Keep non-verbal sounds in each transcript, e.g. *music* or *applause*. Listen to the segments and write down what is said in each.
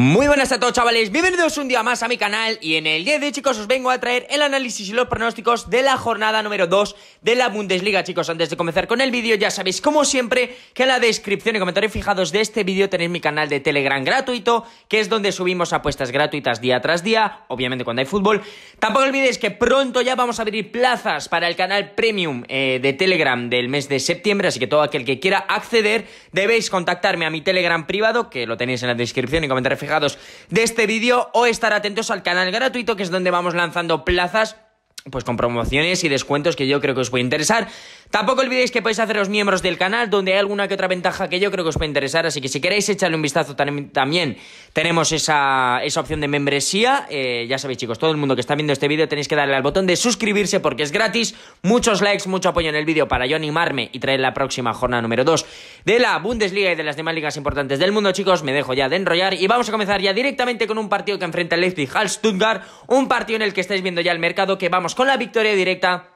Muy buenas a todos chavales, bienvenidos un día más a mi canal y en el día de hoy chicos os vengo a traer el análisis y los pronósticos de la jornada número 2 de la Bundesliga chicos Antes de comenzar con el vídeo ya sabéis como siempre que en la descripción y comentarios fijados de este vídeo tenéis mi canal de Telegram gratuito Que es donde subimos apuestas gratuitas día tras día, obviamente cuando hay fútbol Tampoco olvidéis que pronto ya vamos a abrir plazas para el canal Premium eh, de Telegram del mes de septiembre Así que todo aquel que quiera acceder debéis contactarme a mi Telegram privado que lo tenéis en la descripción y comentarios fijados de este vídeo o estar atentos al canal gratuito que es donde vamos lanzando plazas pues con promociones y descuentos que yo creo que os puede interesar. Tampoco olvidéis que podéis haceros miembros del canal, donde hay alguna que otra ventaja que yo creo que os puede interesar, así que si queréis echarle un vistazo también tenemos esa, esa opción de membresía. Eh, ya sabéis chicos, todo el mundo que está viendo este vídeo tenéis que darle al botón de suscribirse porque es gratis. Muchos likes, mucho apoyo en el vídeo para yo animarme y traer la próxima jornada número 2 de la Bundesliga y de las demás ligas importantes del mundo chicos. Me dejo ya de enrollar y vamos a comenzar ya directamente con un partido que enfrenta el Leipzig al Stuttgart, un partido en el que estáis viendo ya el mercado que vamos con la victoria directa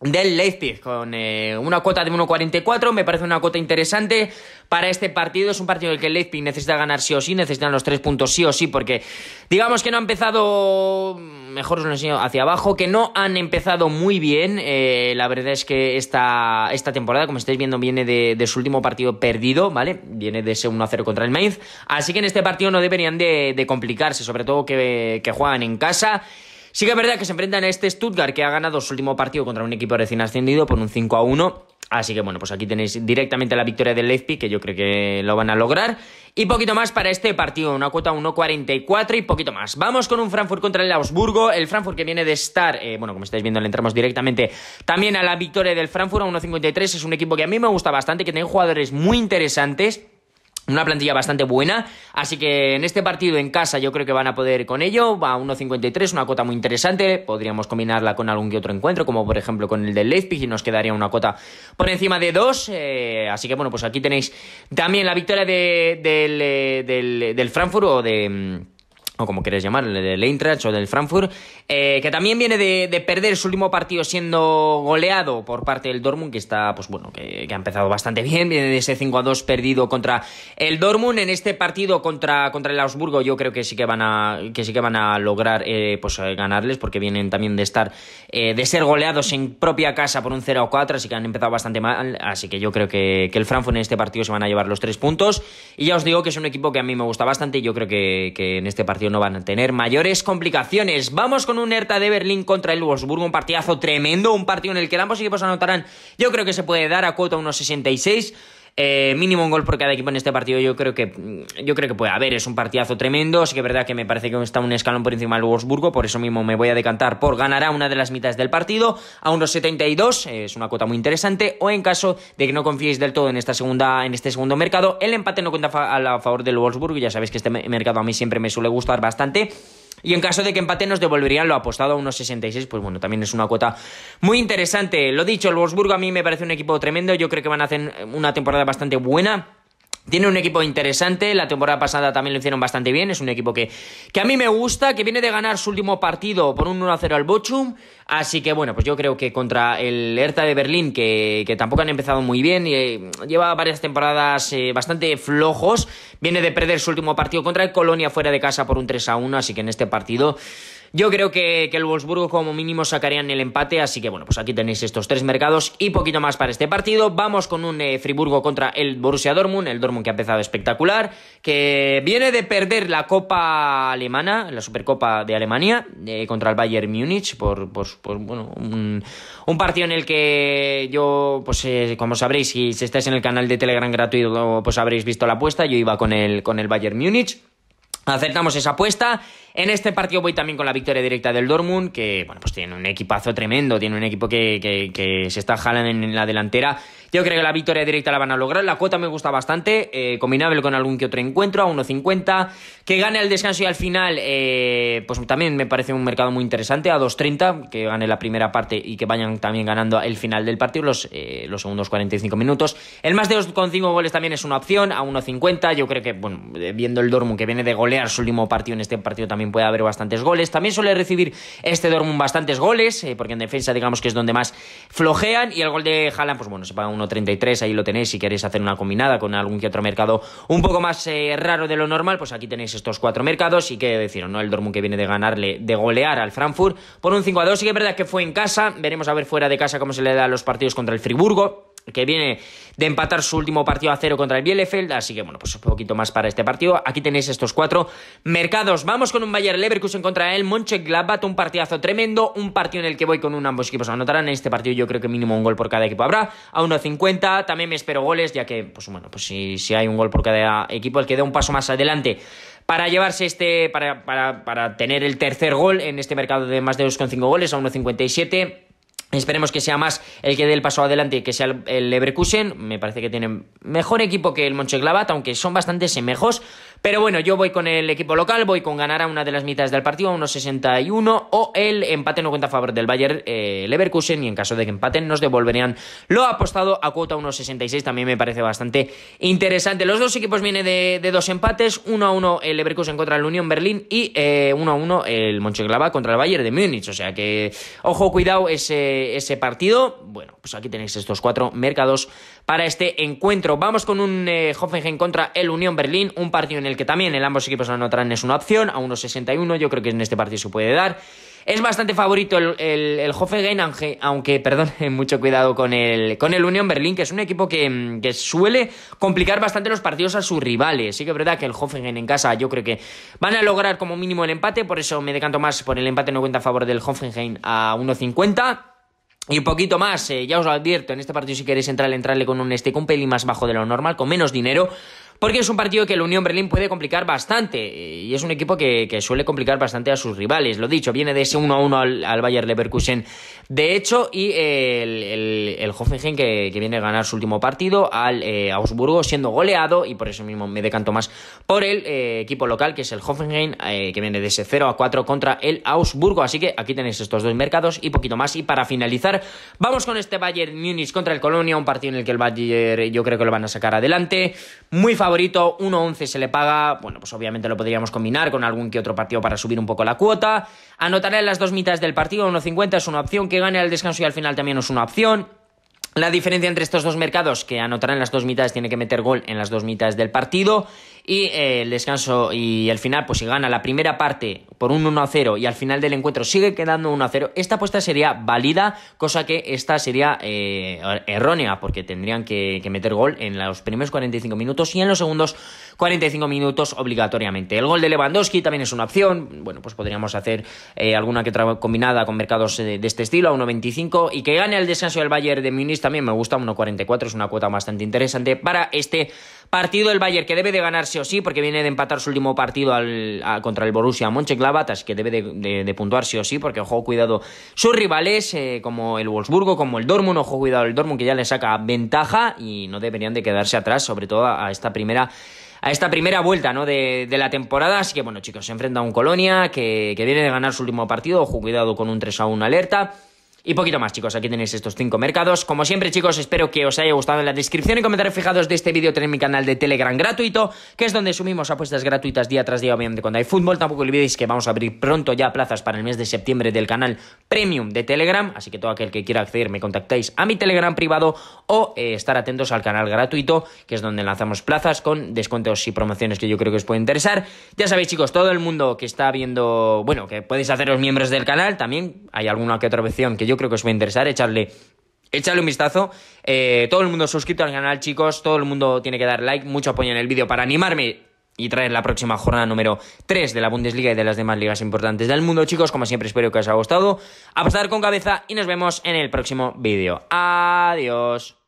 del Leipzig con eh, una cuota de 1.44 me parece una cuota interesante para este partido es un partido en el que el Leipzig necesita ganar sí o sí necesitan los tres puntos sí o sí porque digamos que no ha empezado mm, mejor os lo enseño hacia abajo que no han empezado muy bien eh, la verdad es que esta, esta temporada como estáis viendo viene de, su último partido perdido vale viene de ese 1-0 contra el Mainz así que en este partido no deberían de, complicarse sobre todo que, que juegan en casa Sí que es verdad que se enfrentan a este Stuttgart que ha ganado su último partido contra un equipo recién ascendido por un 5 a 1. Así que bueno, pues aquí tenéis directamente la victoria del Leipzig, que yo creo que lo van a lograr. Y poquito más para este partido, una cuota 1.44 y poquito más. Vamos con un Frankfurt contra el Augsburgo. El Frankfurt que viene de estar, eh, bueno, como estáis viendo, le entramos directamente también a la victoria del Frankfurt a 1.53. Es un equipo que a mí me gusta bastante, que tiene jugadores muy interesantes. Una plantilla bastante buena, así que en este partido en casa yo creo que van a poder con ello, va a 1.53, una cuota muy interesante, podríamos combinarla con algún que otro encuentro, como por ejemplo con el del Leipzig y nos quedaría una cuota por encima de 2, eh, así que bueno, pues aquí tenéis también la victoria eh, del, del, Frankfurt o de mm, como quieres llamar del Eintracht o del Frankfurt, eh, que también viene de, perder su último partido siendo goleado por parte del Dortmund, que está, pues bueno, que, ha empezado bastante *laughs* bien, viene de ese 5 a 2 perdido contra el Dortmund. En este partido contra, contra el Augsburgo, yo creo que sí que van a, que sí que van a lograr eh, pues, eh, ganarles, porque vienen también de estar, de ser goleados en propia casa por un 0 a 4, así que han empezado bastante mal. Así que yo creo que, el Frankfurt en este partido se van a llevar los tres puntos. Y ya os digo que es un equipo que a mí me gusta bastante y yo creo que en este partido no van a tener mayores complicaciones. Vamos con un Hertha de Berlín contra el Wolfsburgo, un partidazo tremendo, un partido en el que ambos equipos anotarán, yo creo que se puede dar a cuota unos 66 eh, mínimo un gol por cada equipo en este partido, yo creo que yo creo que puede haber. Es un partidazo tremendo. Sí que es verdad que me parece que está un escalón por encima del Wolfsburgo. Por eso mismo me voy a decantar por ganará una de las mitades del partido a unos 72. Es una cuota muy interesante. O en caso de que no confiéis del todo en esta segunda, en este segundo mercado, el empate no cuenta a, a favor del Wolfsburgo. Ya sabéis que este mercado a mí siempre me suele gustar bastante. Y en caso de que empate nos devolverían lo apostado a unos 66, pues bueno, también es una cuota muy interesante. Lo dicho, el Wolfsburgo a mí me parece un equipo tremendo, yo creo que van a hacer una temporada bastante buena. Tiene un equipo interesante, la temporada pasada también lo hicieron bastante bien, es un equipo que, a mí me gusta, que viene de ganar su último partido por un 1-0 al Bochum, así que bueno, pues yo creo que contra el Hertha de Berlín, que, tampoco han empezado muy bien, y, eh, lleva varias temporadas eh, bastante flojos, viene de perder su último partido contra el Colonia fuera de casa por un 3-1, así que en este partido yo creo que, el Wolfsburgo como mínimo sacarían el empate, así que bueno, pues aquí tenéis estos tres mercados y poquito más para este partido. Vamos con un eh, Friburgo contra el Borussia Dortmund, el Dortmund que ha empezado espectacular, que viene de perder la Copa Alemana, la Supercopa de Alemania, eh, contra el Bayern Múnich, por, por, bueno, un, partido en el que yo, pues eh, como sabréis, si, estáis en el canal de Telegram gratuito, pues habréis visto la apuesta, yo iba con el, con el Bayern Múnich. Aceptamos esa apuesta en este partido voy también con la victoria directa del Dortmund, que bueno, pues tiene un equipazo tremendo, tiene un equipo que, se está jalando en la delantera. Yo creo que la victoria directa la van a lograr. La cuota me gusta bastante, eh, combinable con algún que otro encuentro, a 1.50. Que gane el descanso y al final, eh, pues también me parece un mercado muy interesante, a 2.30, que gane la primera parte y que vayan también ganando el final del partido, los, eh, los segundos 45 minutos. El más de 2,5 goles también es una opción, a 1.50. Yo creo que, bueno, viendo el Dortmund que viene de golear su último partido en este partido también puede haber bastantes goles. También suele recibir este Dortmund bastantes goles, eh, porque en defensa digamos que es donde más flojean. Y el gol de Haaland, pues bueno, se paga 1.33, ahí lo tenéis si queréis hacer una combinada con algún que otro mercado un poco más eh, raro de lo normal, pues aquí tenéis estos cuatro mercados y qué deciros, ¿no? El Dortmund que viene de ganarle, de golear al Frankfurt por un 5 a 2. Sí que es verdad que fue en casa, veremos a ver fuera de casa cómo se le da a los partidos contra el Friburgo que viene de empatar su último partido a cero contra el Bielefeld, así que bueno, pues un poquito más para este partido. Aquí tenéis estos cuatro mercados. Vamos con un Bayer Leverkusen contra el Mönchengladbach, un partidazo tremendo, un partido en el que voy con ambos equipos anotarán. En este partido yo creo que mínimo un gol por cada equipo habrá, a 1.50. También me espero goles, ya que, pues bueno, pues si, hay un gol por cada equipo, el que dé un paso más adelante para llevarse este, para, para tener el tercer gol en este mercado de más de 2,5 goles a 1.57 Esperemos que sea más el que dé el paso adelante que sea el Leverkusen. Me parece que tienen mejor equipo que el Moncheglavat, aunque son bastante semejos. Pero bueno, yo voy con el equipo local, voy con ganar a una de las mitades del partido, a 1'61. o el empate no cuenta a favor del Bayern eh, Leverkusen, y en caso de que empaten nos devolverían lo apostado a cuota 1.66, también me parece bastante interesante. Los dos equipos vienen de, dos empates, 1 a 1 el Leverkusen contra el Unión Berlín y 1 eh, a 1 el Monchengladbach contra el Bayern de Múnich, o sea que ojo, cuidado ese partido. Bueno, pues aquí tenéis estos cuatro mercados para este encuentro. Vamos con un eh, Hoffenheim contra el Unión Berlín, un partido en el que también en ambos equipos anotarán es una opción, a 1.61, yo creo que en este partido se puede dar. Es bastante favorito el, Hoffenheim, aunque, perdone *laughs* mucho cuidado con el, con el Unión Berlín, que es un equipo mm, que, suele complicar bastante los partidos a sus rivales. Sí que es verdad que el Hoffenheim en casa yo creo que van a lograr como mínimo el empate, por eso me decanto más por el empate no cuenta a favor del Hoffenheim a 1.50. Y un poquito más, eh, ya os lo advierto, en este partido si queréis entrar, entrarle con un stick un pelín más bajo de lo normal, con menos dinero, porque es un partido que la Unión Berlín puede complicar bastante, eh, y es un equipo que, suele complicar bastante a sus rivales. Lo dicho, viene de ese 1-1 al, al Bayer Leverkusen, de hecho, y el, Hoffenheim que, viene a ganar su último partido al eh, Augsburgo siendo goleado y por eso mismo me decanto más por el eh, equipo local que es el Hoffenheim eh, que viene de ese 0 a 4 contra el Augsburgo. Así que aquí tenéis estos dos mercados y poquito más. Y para finalizar, vamos con este Bayern Múnich contra el Colonia, un partido en el que el Bayern yo creo que lo van a sacar adelante. Muy favorito, 1-11 se le paga. Bueno, pues obviamente lo podríamos combinar con algún que otro partido para subir un poco la cuota. Anotaré las dos mitades del partido, 1-50 es una opción, que gane al descanso y al final también es una opción. La diferencia entre estos dos mercados, que anotarán las dos mitades, tiene que meter gol en las dos mitades del partido. Y eh, el descanso y al final, pues si gana la primera parte por un 1-0 y al final del encuentro sigue quedando 1-0, esta apuesta sería válida, cosa que esta sería eh, errónea, porque tendrían que, meter gol en los primeros 45 minutos y en los segundos 45 minutos obligatoriamente. El gol de Lewandowski también es una opción, bueno, pues podríamos hacer eh, alguna que otra combinada con mercados de, este estilo a 1.25 y que gane el descanso del Bayern de Múnich también me gusta, 1.44 es una cuota bastante interesante para este Partido del Bayern que debe de ganarse o sí, porque viene de empatar su último partido al, contra el Borussia así que debe de, de, puntuar sí o sí, porque ojo cuidado sus rivales, eh, como el Wolfsburgo, como el Dortmund, ojo cuidado el Dortmund que ya le saca ventaja y no deberían de quedarse atrás, sobre todo a, esta primera a esta primera vuelta ¿no? de, de, la temporada. Así que bueno, chicos, se enfrenta a un Colonia que, que viene de ganar su último partido. Ojo, cuidado con un 3 a 1 alerta. Y poquito más, chicos, aquí tenéis estos cinco mercados. Como siempre, chicos, espero que os haya gustado. En la descripción y comentarios fijados de este vídeo tenéis mi canal de Telegram gratuito, que es donde subimos apuestas gratuitas día tras día, obviamente cuando hay fútbol. Tampoco olvidéis que vamos a abrir pronto ya plazas para el mes de septiembre del canal Premium de Telegram, así que todo aquel que quiera acceder me contactáis a mi Telegram privado o eh, estar atentos al canal gratuito, que es donde lanzamos plazas con descuentos y promociones que yo creo que os puede interesar. Ya sabéis, chicos, todo el mundo que está viendo, bueno, que podéis haceros miembros del canal, también hay alguna que otra opción que yo yo creo que os va a interesar, echarle Échale un vistazo. Eh, todo el mundo suscrito al canal, chicos. Todo el mundo tiene que dar like, mucho apoyo en el vídeo para animarme y traer la próxima jornada número 3 de la Bundesliga y de las demás ligas importantes del mundo, chicos. Como siempre, espero que os haya gustado. A pasar con cabeza y nos vemos en el próximo vídeo. Adiós.